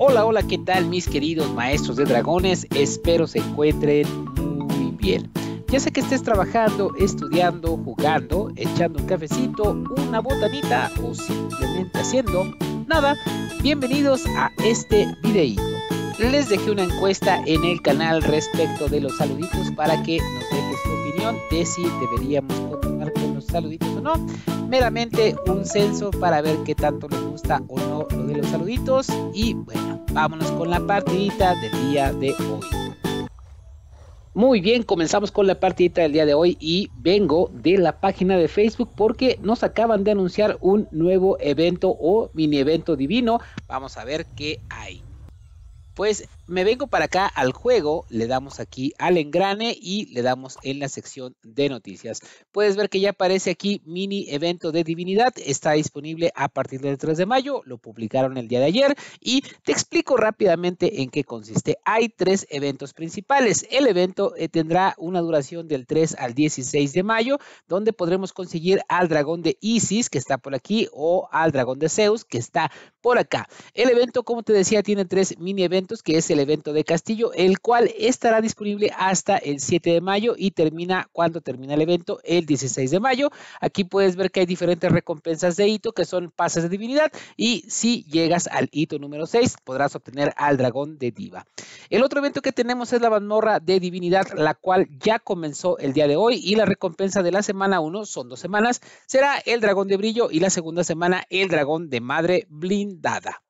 Hola, hola, ¿qué tal mis queridos maestros de dragones? Espero se encuentren muy bien. Ya sea que estés trabajando, estudiando, jugando, echando un cafecito, una botanita o simplemente haciendo nada, bienvenidos a este videíto. Les dejé una encuesta en el canal respecto de los saluditos para que nos dejes tu opinión de si deberíamos saluditos o no. Meramente un censo para ver qué tanto les gusta o no de los saluditos. Y bueno, vámonos con la partidita del día de hoy. Muy bien, comenzamos con la partidita del día de hoy y vengo de la página de Facebook porque nos acaban de anunciar un nuevo evento o mini evento divino. Vamos a ver qué hay. Pues me vengo para acá al juego, le damos aquí al engrane y le damos en la sección de noticias. Puedes ver que ya aparece aquí mini evento de divinidad, está disponible a partir del 3 de mayo, lo publicaron el día de ayer y te explico rápidamente en qué consiste. Hay tres eventos principales. El evento eh, tendrá una duración del 3 al 16 de mayo, donde podremos conseguir al dragón de Isis, que está por aquí, o al dragón de Zeus, que está por acá. El evento, como te decía, tiene tres mini eventos, que es el el evento de Castillo, el cual estará disponible hasta el 7 de mayo y termina cuando termina el evento el 16 de mayo. Aquí puedes ver que hay diferentes recompensas de hito que son pases de divinidad y si llegas al hito número 6 podrás obtener al dragón de diva. El otro evento que tenemos es la mazmorra de divinidad, la cual ya comenzó el día de hoy y la recompensa de la semana 1 son dos semanas, será el dragón de brillo y la segunda semana el dragón de madre blindada.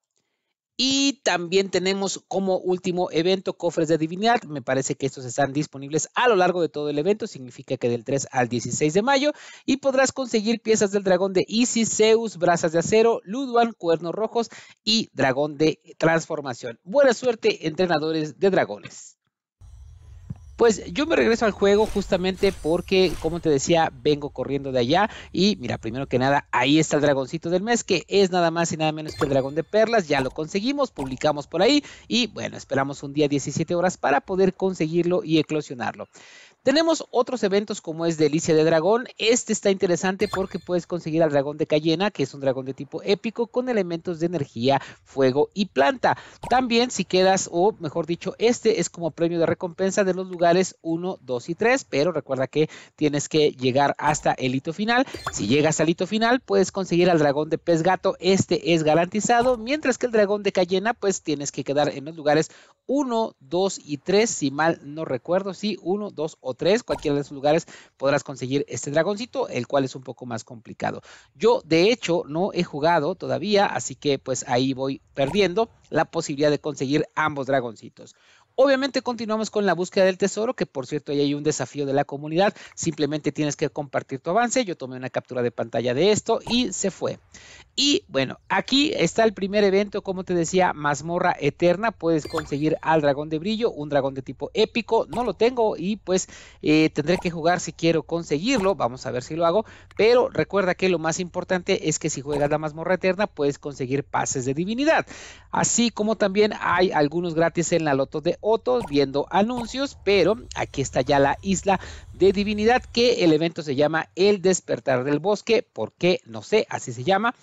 Y también tenemos como último evento cofres de divinidad. Me parece que estos están disponibles a lo largo de todo el evento. Significa que del 3 al 16 de mayo. Y podrás conseguir piezas del dragón de Isis, Zeus, Brazas de Acero, Ludwan, Cuernos Rojos y Dragón de Transformación. Buena suerte, entrenadores de dragones. Pues yo me regreso al juego justamente porque, como te decía, vengo corriendo de allá. Y mira, primero que nada, ahí está el dragoncito del mes, que es nada más y nada menos que el dragón de perlas. Ya lo conseguimos, publicamos por ahí. Y bueno, esperamos un día 17 horas para poder conseguirlo y eclosionarlo. Tenemos otros eventos como es Delicia de Dragón. Este está interesante porque puedes conseguir al dragón de Cayena, que es un dragón de tipo épico con elementos de energía, fuego y planta. También si quedas, o mejor dicho, este es como premio de recompensa de los lugares 1, 2 y 3, pero recuerda que tienes que llegar hasta el hito final. Si llegas al hito final, puedes conseguir al dragón de pez gato. Este es garantizado, mientras que el dragón de Cayena, pues tienes que quedar en los lugares 1, 2 y 3, si mal no recuerdo, sí, 1, 2 o o tres, cualquiera de esos lugares podrás conseguir este dragoncito, el cual es un poco más complicado. Yo, de hecho, no he jugado todavía, así que pues ahí voy perdiendo la posibilidad de conseguir ambos dragoncitos. Obviamente continuamos con la búsqueda del tesoro, que por cierto ahí hay un desafío de la comunidad, simplemente tienes que compartir tu avance, yo tomé una captura de pantalla de esto y se fue. Y bueno, aquí está el primer evento, como te decía, mazmorra eterna. Puedes conseguir al dragón de brillo, un dragón de tipo épico. No lo tengo y pues eh, tendré que jugar si quiero conseguirlo. Vamos a ver si lo hago. Pero recuerda que lo más importante es que si juegas la mazmorra eterna puedes conseguir pases de divinidad. Así como también hay algunos gratis en la loto de Otto viendo anuncios. Pero aquí está ya la isla de divinidad que el evento se llama El despertar del bosque. Porque, No sé, así se llama.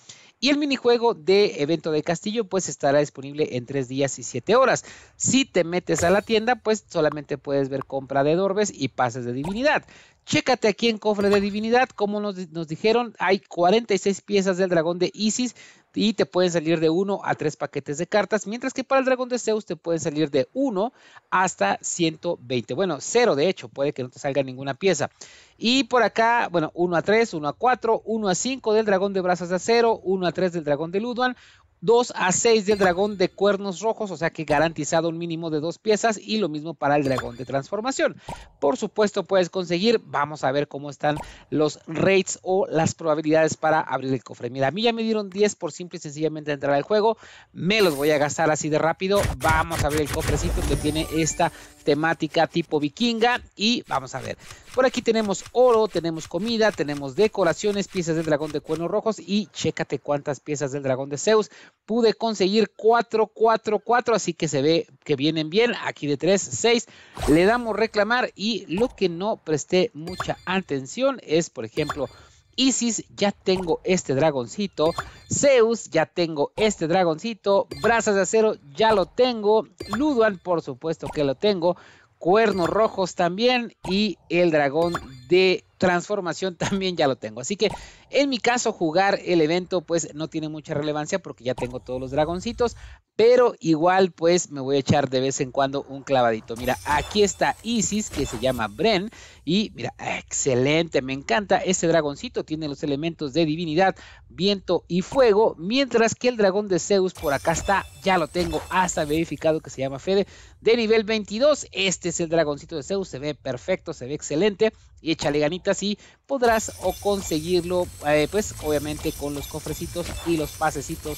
Y el minijuego de evento de castillo pues estará disponible en 3 días y 7 horas. Si te metes a la tienda pues solamente puedes ver compra de dorbes y pases de divinidad. Chécate aquí en Cofre de Divinidad, como nos, nos dijeron, hay 46 piezas del dragón de Isis, y te pueden salir de 1 a 3 paquetes de cartas, mientras que para el dragón de Zeus te pueden salir de 1 hasta 120. Bueno, 0 de hecho, puede que no te salga ninguna pieza. Y por acá, bueno, 1 a 3, 1 a 4, 1 a 5 del dragón de brazos de acero, 1 a 3 del dragón de Ludwan. 2 a 6 del dragón de cuernos rojos, o sea que garantizado un mínimo de dos piezas y lo mismo para el dragón de transformación. Por supuesto puedes conseguir, vamos a ver cómo están los rates o las probabilidades para abrir el cofre. Mira, a mí ya me dieron 10 por simple y sencillamente entrar al juego, me los voy a gastar así de rápido, vamos a ver el cofrecito que tiene esta temática tipo vikinga y vamos a ver. Por aquí tenemos oro, tenemos comida, tenemos decoraciones, piezas del dragón de cuernos rojos y chécate cuántas piezas del dragón de Zeus. Pude conseguir 4, 4, 4, así que se ve que vienen bien. Aquí de 3, 6. Le damos reclamar y lo que no presté mucha atención es, por ejemplo, Isis, ya tengo este dragoncito. Zeus, ya tengo este dragoncito. Brazas de acero, ya lo tengo. Ludwan por supuesto que lo tengo. Cuernos rojos también. Y el dragón de transformación también ya lo tengo. Así que en mi caso jugar el evento pues no tiene mucha relevancia porque ya tengo todos los dragoncitos, pero igual pues me voy a echar de vez en cuando un clavadito. Mira, aquí está Isis que se llama Bren y mira, excelente, me encanta ese dragoncito, tiene los elementos de divinidad, viento y fuego, mientras que el dragón de Zeus por acá está, ya lo tengo hasta verificado que se llama Fede, de nivel 22, este es el dragoncito de Zeus, se ve perfecto, se ve excelente y échale ganito así podrás o conseguirlo, eh, pues obviamente con los cofrecitos y los pasecitos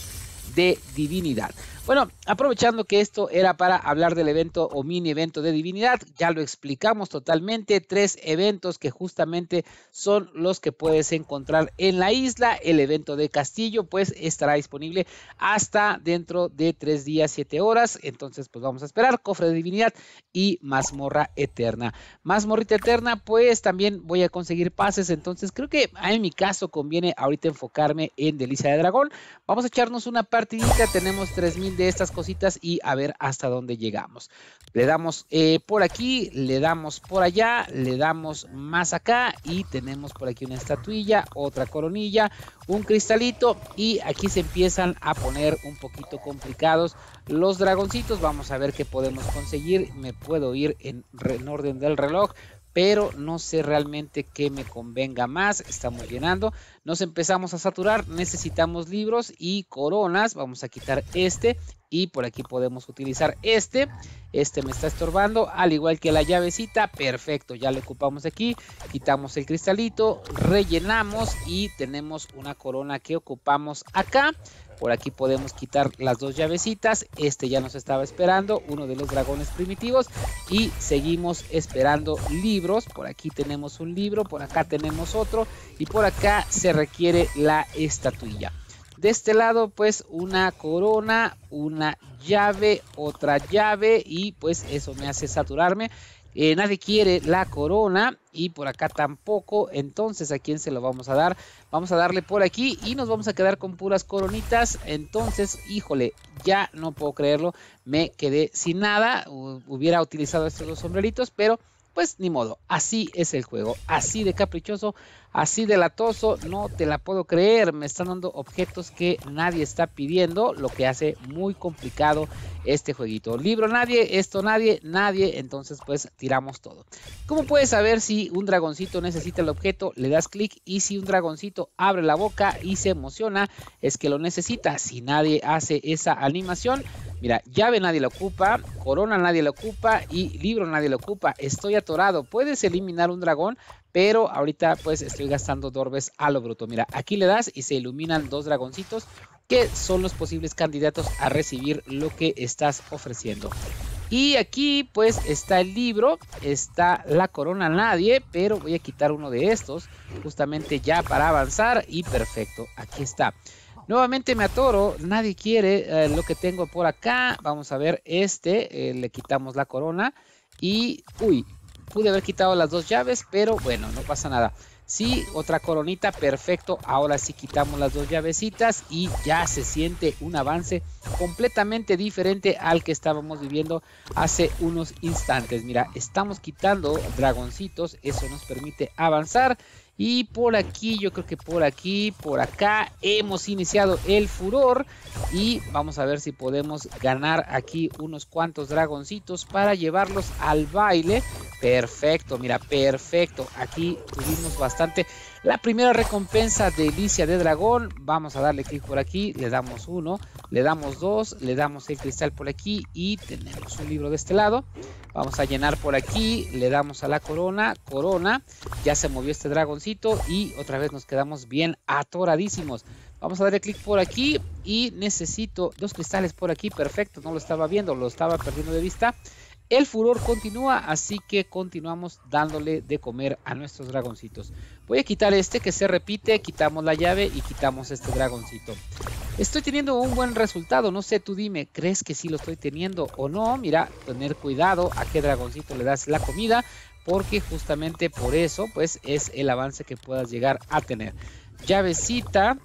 de divinidad. Bueno, aprovechando que esto era para hablar del evento o mini evento de divinidad, ya lo explicamos totalmente, tres eventos que justamente son los que puedes encontrar en la isla. El evento de Castillo pues estará disponible hasta dentro de tres días, siete horas. Entonces pues vamos a esperar cofre de divinidad y mazmorra eterna. Mazmorrita eterna pues también voy a conseguir pases, entonces creo que en mi caso conviene ahorita enfocarme en Delicia de Dragón. Vamos a echarnos una partidita, tenemos 3000 de estas cositas y a ver hasta dónde llegamos. Le damos eh, por aquí, le damos por allá, le damos más acá y tenemos por aquí una estatuilla, otra coronilla, un cristalito y aquí se empiezan a poner un poquito complicados los dragoncitos. Vamos a ver qué podemos conseguir. Me puedo ir en orden del reloj pero no sé realmente qué me convenga más. Estamos llenando, nos empezamos a saturar, necesitamos libros y coronas. Vamos a quitar este y por aquí podemos utilizar este. Este me está estorbando, al igual que la llavecita. Perfecto, ya le ocupamos aquí. Quitamos el cristalito, rellenamos y tenemos una corona que ocupamos acá. Por aquí podemos quitar las dos llavecitas. Este ya nos estaba esperando, uno de los dragones primitivos. Y seguimos esperando libros. Por aquí tenemos un libro, por acá tenemos otro. Y por acá se requiere la estatuilla. De este lado, pues una corona, una llave, otra llave y pues eso me hace saturarme. Eh, nadie quiere la corona y por acá tampoco. Entonces, ¿a quién se lo vamos a dar? Vamos a darle por aquí y nos vamos a quedar con puras coronitas. Entonces, híjole, ya no puedo creerlo. Me quedé sin nada. Hubiera utilizado estos dos sombreritos, pero pues ni modo, así es el juego, así de caprichoso, así de latoso, no te la puedo creer, me están dando objetos que nadie está pidiendo, lo que hace muy complicado este jueguito. Libro nadie, esto nadie, nadie, entonces pues tiramos todo. ¿Cómo puedes saber si un dragoncito necesita el objeto? Le das clic y si un dragoncito abre la boca y se emociona, es que lo necesita. Si nadie hace esa animación, Mira, llave nadie la ocupa, corona nadie la ocupa y libro nadie la ocupa. Estoy atorado. Puedes eliminar un dragón, pero ahorita pues estoy gastando dorbes a lo bruto. Mira, aquí le das y se iluminan dos dragoncitos que son los posibles candidatos a recibir lo que estás ofreciendo. Y aquí pues está el libro, está la corona nadie, pero voy a quitar uno de estos justamente ya para avanzar y perfecto, aquí está. Nuevamente me atoro, nadie quiere eh, lo que tengo por acá. Vamos a ver este, eh, le quitamos la corona y... Uy, pude haber quitado las dos llaves, pero bueno, no pasa nada. Sí, otra coronita, perfecto. Ahora sí quitamos las dos llavecitas y ya se siente un avance completamente diferente al que estábamos viviendo hace unos instantes. Mira, estamos quitando dragoncitos, eso nos permite avanzar. Y por aquí, yo creo que por aquí, por acá, hemos iniciado el furor. Y vamos a ver si podemos ganar aquí unos cuantos dragoncitos para llevarlos al baile. Perfecto, mira, perfecto. Aquí tuvimos bastante. La primera recompensa de de Dragón. Vamos a darle clic por aquí. Le damos uno, le damos dos, le damos el cristal por aquí y tenemos un libro de este lado. Vamos a llenar por aquí. Le damos a la corona, corona. Ya se movió este dragoncito y otra vez nos quedamos bien atoradísimos. Vamos a darle clic por aquí y necesito dos cristales por aquí. Perfecto, no lo estaba viendo, lo estaba perdiendo de vista. El furor continúa, así que continuamos dándole de comer a nuestros dragoncitos. Voy a quitar este que se repite, quitamos la llave y quitamos este dragoncito. Estoy teniendo un buen resultado, no sé, tú dime, ¿crees que sí lo estoy teniendo o no? Mira, tener cuidado a qué dragoncito le das la comida, porque justamente por eso, pues, es el avance que puedas llegar a tener. Llavecita,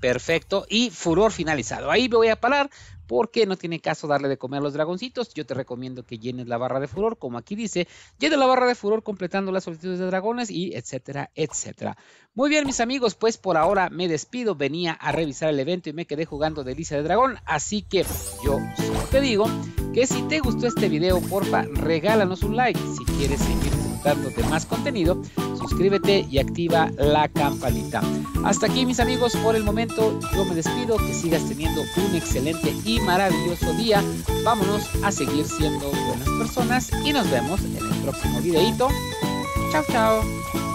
Perfecto. Y furor finalizado. Ahí me voy a parar porque no tiene caso darle de comer a los dragoncitos. Yo te recomiendo que llenes la barra de furor, como aquí dice, llena la barra de furor completando las solicitudes de dragones y etcétera, etcétera. Muy bien, mis amigos, pues por ahora me despido. Venía a revisar el evento y me quedé jugando Delicia de Dragón, así que yo solo te digo que si te gustó este video, porfa, regálanos un like. Si quieres seguir disfrutando de más contenido, suscríbete y activa la campanita. Hasta aquí mis amigos por el momento. Yo me despido. Que sigas teniendo un excelente y maravilloso día. Vámonos a seguir siendo buenas personas y nos vemos en el próximo videito. Chao, chao.